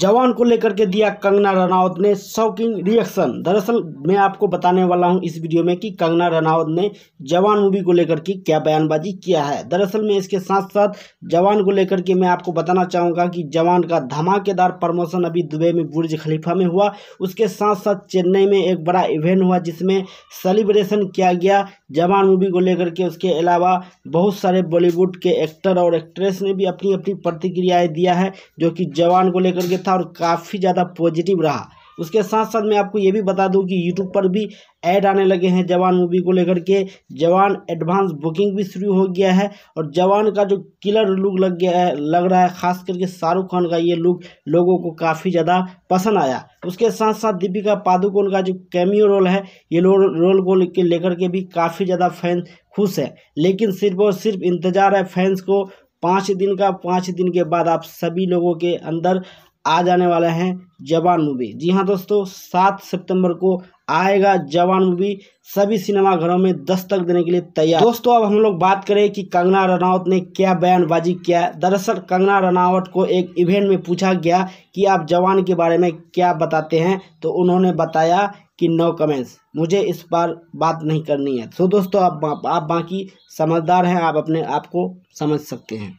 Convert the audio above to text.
जवान को लेकर के दिया कंगना रनावत ने शॉकिंग रिएक्शन दरअसल मैं आपको बताने वाला हूं इस वीडियो में कि कंगना रनावत ने जवान मूवी को लेकर के क्या बयानबाजी किया है दरअसल मैं इसके साथ साथ जवान को लेकर के मैं आपको बताना चाहूंगा कि जवान का धमाकेदार प्रमोशन अभी दुबई में बुर्ज खलीफा में हुआ उसके साथ साथ चेन्नई में एक बड़ा इवेंट हुआ जिसमें सेलिब्रेशन किया गया जवान मूवी को लेकर के उसके अलावा बहुत सारे बॉलीवुड के एक्टर और एक्ट्रेस ने भी अपनी अपनी प्रतिक्रियाएँ दिया है जो कि जवान को लेकर के था और काफ़ी ज़्यादा पॉजिटिव रहा उसके साथ साथ मैं आपको ये भी बता दूं कि यूट्यूब पर भी ऐड आने लगे हैं जवान मूवी को लेकर के जवान एडवांस बुकिंग भी शुरू हो गया है और जवान का जो किलर लुक लग गया है लग रहा है खास करके शाहरुख खान का ये लुक लोगों को काफ़ी ज़्यादा पसंद आया उसके साथ साथ दीपिका पादुकोण का जो कैमियो रोल है ये रोल को लेकर के भी काफ़ी ज़्यादा फैन खुश है लेकिन सिर्फ और सिर्फ इंतज़ार है फैंस को पाँच दिन का पाँच दिन के बाद आप सभी लोगों के अंदर आ जाने वाला है जवान मूवी जी हाँ दोस्तों सात सितंबर को आएगा जवान मूवी सभी सिनेमाघरों में दस्तक देने के लिए तैयार दोस्तों अब हम लोग बात करें कि कंगना रनावत ने क्या बयानबाजी किया दरअसल कंगना रनावत को एक इवेंट में पूछा गया कि आप जवान के बारे में क्या बताते हैं तो उन्होंने बताया कि नो कमेंट्स मुझे इस पर बात नहीं करनी है तो दोस्तों आप आप बाकी समझदार हैं आप अपने आप को समझ सकते हैं